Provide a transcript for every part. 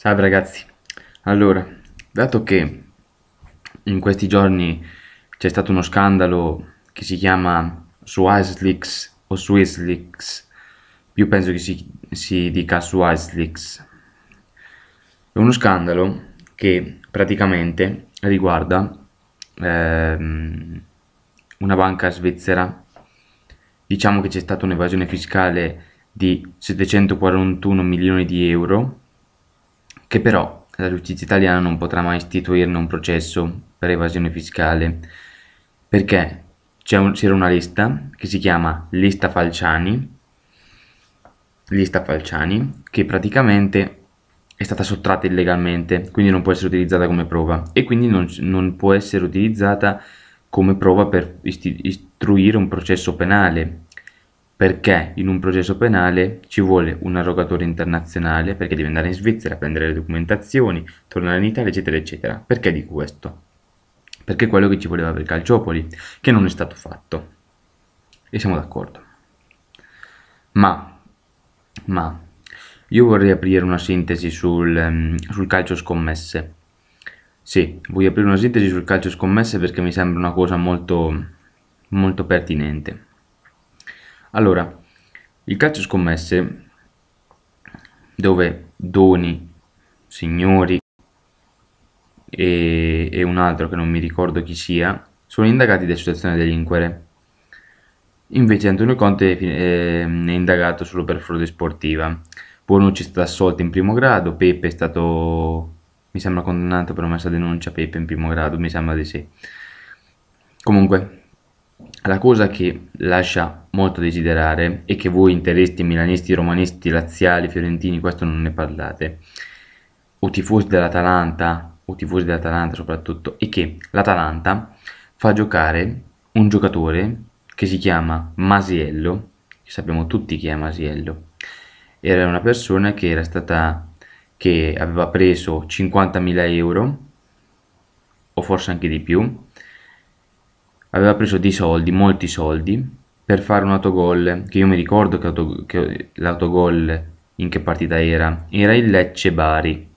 Salve ragazzi, allora, dato che in questi giorni c'è stato uno scandalo che si chiama Swissleaks o Swissleaks, io penso che si, si dica Swissleaks, è uno scandalo che praticamente riguarda ehm, una banca svizzera, diciamo che c'è stata un'evasione fiscale di 741 milioni di euro che però la giustizia italiana non potrà mai istituirne un processo per evasione fiscale, perché un, c'era una lista che si chiama lista Falciani, lista Falciani, che praticamente è stata sottratta illegalmente, quindi non può essere utilizzata come prova e quindi non, non può essere utilizzata come prova per istruire un processo penale perché in un processo penale ci vuole un arrogatore internazionale perché deve andare in Svizzera a prendere le documentazioni, tornare in Italia, eccetera, eccetera. Perché di questo? Perché è quello che ci voleva per Calciopoli, che non è stato fatto. E siamo d'accordo. Ma, ma, io vorrei aprire una sintesi sul, ehm, sul calcio scommesse. Sì, voglio aprire una sintesi sul calcio scommesse perché mi sembra una cosa molto, molto pertinente. Allora, il calcio scommesse dove Doni, Signori e, e, un altro che non mi ricordo chi sia sono indagati di associazione delinquere. Invece Antonio Conte eh, è, indagato solo per frode sportiva. Bonucci è stato assolto in primo grado, Pepe è stato, mi sembra condannato per omessa denuncia, Pepe in primo grado, mi sembra di sì. Comunque, la cosa che lascia molto a desiderare e che voi interisti, milanisti, romanisti, laziali, fiorentini, questo non ne parlate, o tifosi dell'Atalanta, o tifosi dell'Atalanta soprattutto, è che l'Atalanta fa giocare un giocatore che si chiama Masiello, che sappiamo tutti chi è Masiello, era una persona che era stata che aveva preso 50.000 euro o forse anche di più aveva preso dei soldi, molti soldi, per fare un autogol, che io mi ricordo che, auto, che l'autogol in che partita era, era il Lecce Bari,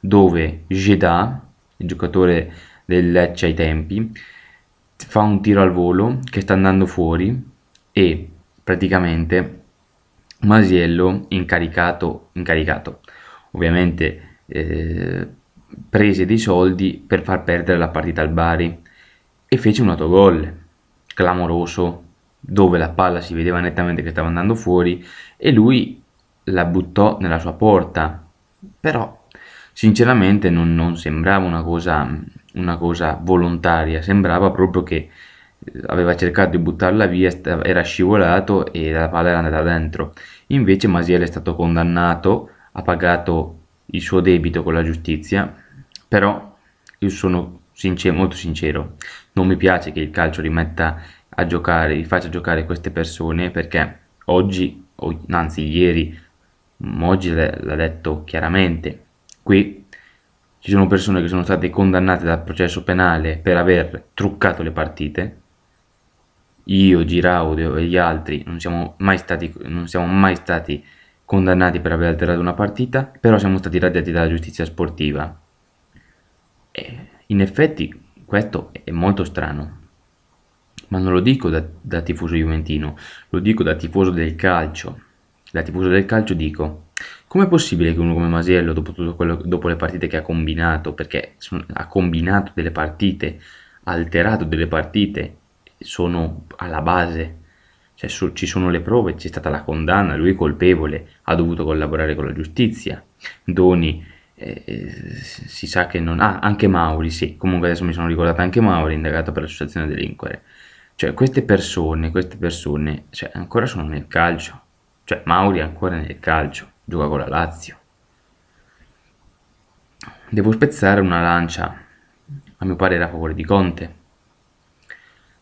dove Jeddah, il giocatore del Lecce ai tempi, fa un tiro al volo che sta andando fuori e praticamente Masiello, incaricato, incaricato ovviamente eh, prese dei soldi per far perdere la partita al Bari e fece un autogol clamoroso dove la palla si vedeva nettamente che stava andando fuori e lui la buttò nella sua porta però sinceramente non, non sembrava una cosa, una cosa volontaria sembrava proprio che eh, aveva cercato di buttarla via, era scivolato e la palla era andata dentro. Invece Masiel è stato condannato, ha pagato il suo debito con la giustizia, però io sono sincero, molto sincero, non mi piace che il calcio rimetta a giocare, li faccia giocare queste persone perché oggi, o, anzi ieri, mm, oggi l'ha detto chiaramente, qui ci sono persone che sono state condannate dal processo penale per aver truccato le partite, io, Giraudio e gli altri non siamo mai stati, siamo mai stati condannati per aver alterato una partita, però siamo stati radiati dalla giustizia sportiva. E in effetti questo è molto strano. Ma non lo dico da, da tifoso juventino, lo dico da tifoso del calcio. Da tifoso del calcio dico, Com'è possibile che uno come Masiello, dopo, quello, dopo le partite che ha combinato, perché sono, ha combinato delle partite, ha alterato delle partite, sono alla base, cioè, su, ci sono le prove, c'è stata la condanna, lui è colpevole, ha dovuto collaborare con la giustizia. Doni eh, eh, si sa che non ha, ah, anche Mauri, sì, comunque adesso mi sono ricordato anche Mauri, indagato per l'associazione a delinquere. Cioè, queste persone, queste persone, cioè, ancora sono nel calcio. Cioè, Mauri è ancora nel calcio, gioca con la Lazio. Devo spezzare una lancia, a mio parere, a favore di Conte.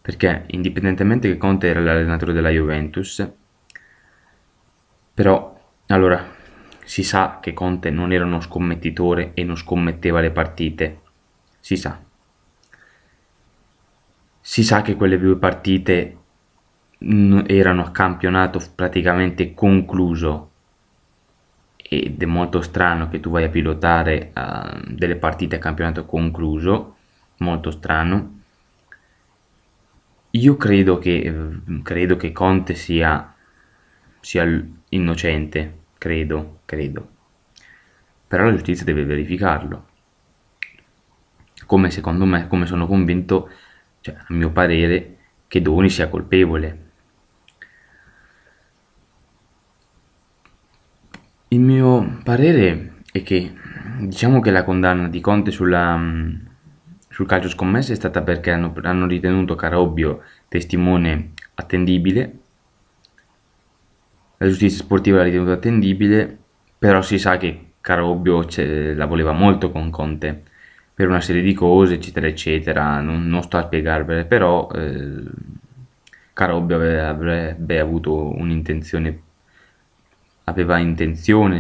Perché, indipendentemente che Conte era l'allenatore della Juventus, però, allora, si sa che Conte non era uno scommettitore e non scommetteva le partite. Si sa. Si sa che quelle due partite erano a campionato praticamente concluso ed è molto strano che tu vai a pilotare uh, delle partite a campionato concluso, molto strano. Io credo che, ehm, credo che Conte sia, sia innocente, Credo, credo. Però la giustizia deve verificarlo. Come secondo me, come sono convinto, cioè a mio parere, che Doni sia colpevole. Il mio parere è che diciamo che la condanna di Conte sulla, mm, sul calcio scommesse è stata perché hanno, hanno ritenuto Carobbio testimone attendibile la giustizia sportiva l'ha ritenuta attendibile, però si sa che Carobbio la voleva molto con Conte per una serie di cose, eccetera, eccetera. Non, non sto a spiegarvele, però eh, Carobbio avrebbe avuto un'intenzione aveva intenzione,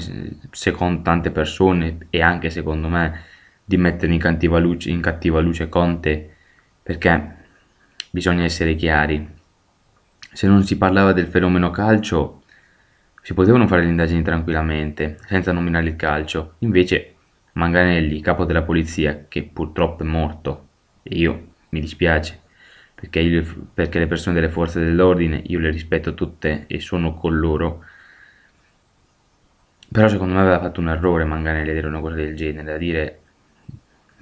secondo tante persone e anche secondo me, di mettere in cattiva luce, in cattiva luce Conte, perché bisogna essere chiari. Se non si parlava del fenomeno calcio, si potevano fare le indagini tranquillamente, senza nominare il calcio. Invece Manganelli, capo della polizia, che purtroppo è morto, e io mi dispiace, perché, io, perché le persone delle forze dell'ordine io le rispetto tutte e sono con loro, però secondo me aveva fatto un errore Manganelli a dire una cosa del genere, a dire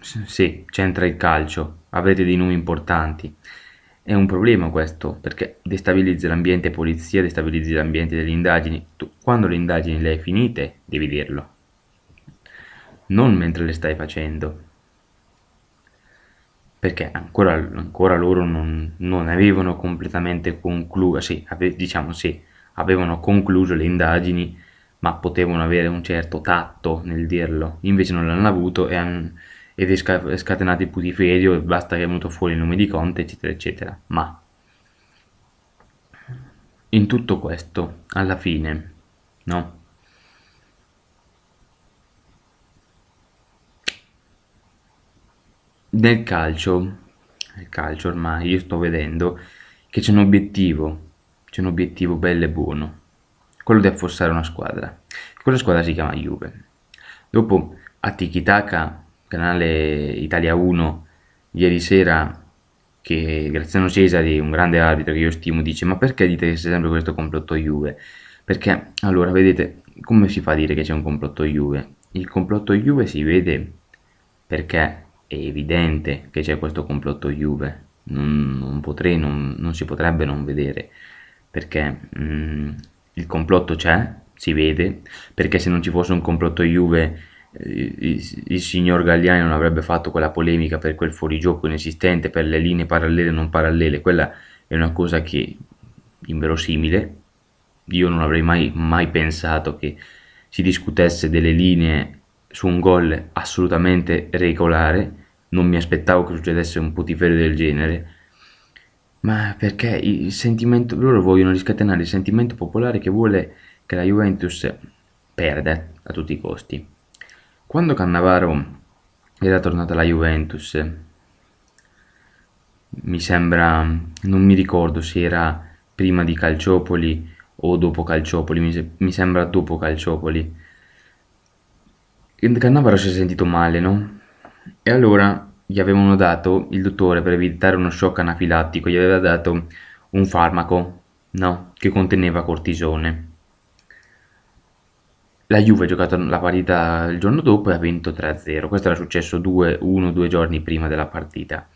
sì, c'entra il calcio, avrete dei nomi importanti, è un problema questo, perché destabilizzi l'ambiente polizia, destabilizzi l'ambiente delle indagini. Tu, quando le indagini le hai finite, devi dirlo. Non mentre le stai facendo. Perché ancora, ancora loro non, non, avevano completamente concluso, sì, ave, diciamo sì, avevano concluso le indagini, ma potevano avere un certo tatto nel dirlo. Invece non l'hanno avuto e hanno ed è scatenato il putiferio e basta che è venuto fuori il nome di Conte, eccetera, eccetera. Ma in tutto questo, alla fine, no? Nel calcio, nel calcio ormai io sto vedendo che c'è un obiettivo, c'è un obiettivo bello e buono, quello di affossare una squadra. Quella squadra si chiama Juve. Dopo a tiki-taka canale Italia 1 ieri sera che Graziano Cesari, un grande arbitro che io stimo, dice ma perché dite che c'è sempre questo complotto Juve? Perché, allora, vedete, come si fa a dire che c'è un complotto Juve? Il complotto Juve si vede perché è evidente che c'è questo complotto Juve, non, non, potrei, non, non, si potrebbe non vedere, perché mh, mm, il complotto c'è, si vede, perché se non ci fosse un complotto Juve il signor Galliani non avrebbe fatto quella polemica per quel fuorigioco inesistente, per le linee parallele e non parallele, quella è una cosa che inverosimile, io non avrei mai, mai pensato che si discutesse delle linee su un gol assolutamente regolare, non mi aspettavo che succedesse un putiferio del genere, ma perché il sentimento, loro vogliono riscatenare il sentimento popolare che vuole che la Juventus perda a tutti i costi quando Cannavaro era tornato alla Juventus, mi sembra, non mi ricordo se era prima di Calciopoli o dopo Calciopoli, mi, se mi sembra dopo Calciopoli, Cannavaro si è sentito male, no? E allora gli avevano dato, il dottore per evitare uno shock anafilattico, gli aveva dato un farmaco, no? Che conteneva cortisone. La Juve ha giocato la partita il giorno dopo e ha vinto 3-0. Questo era successo 2, 1 2 giorni prima della partita.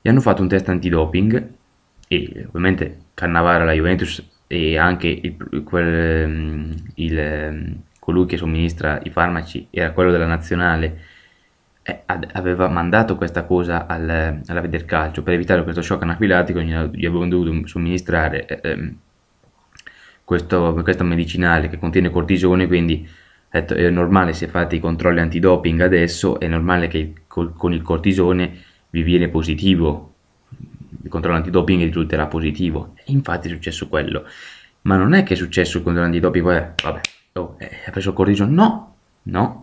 E hanno fatto un test antidoping e ovviamente Cannavara, la Juventus e anche il, quel, ehm, il, ehm, colui che somministra i farmaci era quello della nazionale, eh, aveva mandato questa cosa al, alla Vedercalcio per evitare questo shock anafilattico, gli avevano dovuto somministrare... Eh, questo, questo medicinale che contiene cortisone, quindi detto, ecco, è normale se fate i controlli antidoping adesso, è normale che col, con il cortisone vi viene positivo, il controllo antidoping risulterà positivo. E infatti è successo quello. Ma non è che è successo il controllo antidoping, poi, vabbè, oh, eh, ha preso il cortisone, no, no.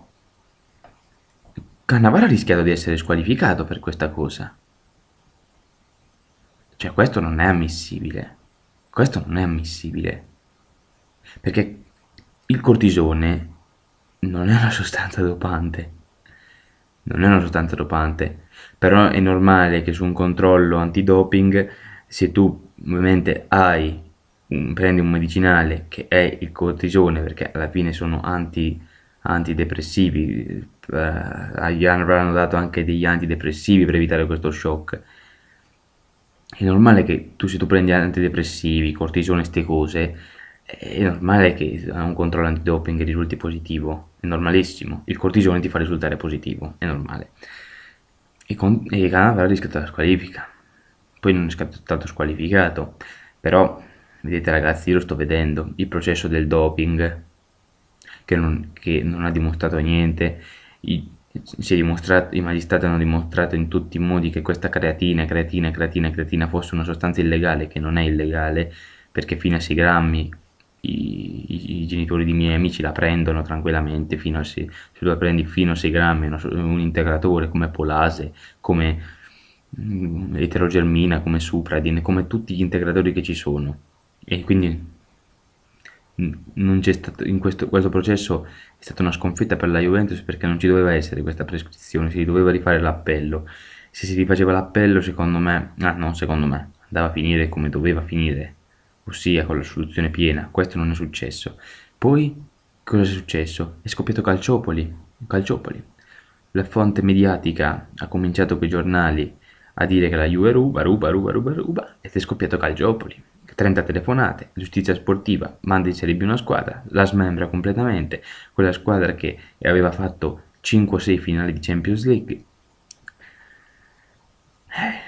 Cannavaro ha rischiato di essere squalificato per questa cosa. Cioè questo non è ammissibile. Questo non è ammissibile. Perché il cortisone non è una sostanza dopante. Non è una sostanza dopante. Però è normale che su un controllo antidoping, se tu ovviamente hai, un, prendi un medicinale che è il cortisone, perché alla fine sono anti, antidepressivi, eh, avranno dato anche degli antidepressivi per evitare questo shock. È normale che tu se tu prendi antidepressivi, cortisone, queste cose, è normale che un controllo antidoping risulti positivo, è normalissimo. Il cortisone ti fa risultare positivo, è normale. E, con, e Canava ha rischiato la squalifica. Poi non è stato squalificato, però vedete ragazzi, io lo sto vedendo, il processo del doping che non, che non ha dimostrato niente, i, i magistrati hanno dimostrato in tutti i modi che questa creatina, creatina, creatina, creatina fosse una sostanza illegale che non è illegale perché fino a 6 grammi i, i, genitori di miei amici la prendono tranquillamente fino a 6, se tu la prendi fino a 6 grammi, un integratore come Polase, come mh, mm, Eterogermina, come Supradin, come tutti gli integratori che ci sono. E quindi stato, in questo, questo, processo è stata una sconfitta per la Juventus perché non ci doveva essere questa prescrizione, si doveva rifare l'appello. Se si rifaceva l'appello, secondo me, ah, non secondo me, andava a finire come doveva finire ossia con la soluzione piena, questo non è successo. Poi cosa è successo? È scoppiato Calciopoli, Calciopoli. La fonte mediatica ha cominciato con i giornali a dire che la Juve ruba, ruba, ruba, ruba, ruba ed è scoppiato Calciopoli. 30 telefonate, giustizia sportiva, manda in Serie B una squadra, la smembra completamente, quella squadra che aveva fatto 5-6 finali di Champions League. Eh,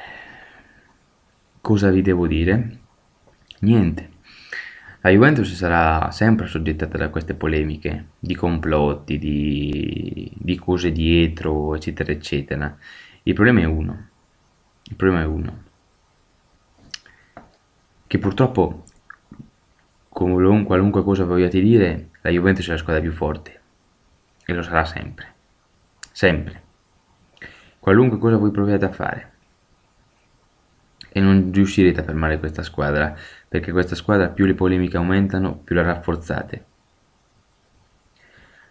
cosa vi devo dire? niente. La Juventus sarà sempre soggettata da queste polemiche di complotti, di, di cose dietro, eccetera, eccetera. Il problema è uno. Il problema è uno. Che purtroppo, con qualunque cosa vogliate dire, la Juventus è la squadra più forte. E lo sarà sempre. Sempre. Qualunque cosa voi proviate a fare e non riuscirete a fermare questa squadra, perché questa squadra più le polemiche aumentano, più la rafforzate.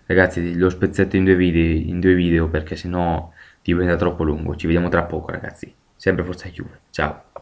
Ragazzi, lo spezzetto in due video, in due video perché sennò diventa troppo lungo. Ci vediamo tra poco, ragazzi. Sempre forza Juve. Ciao.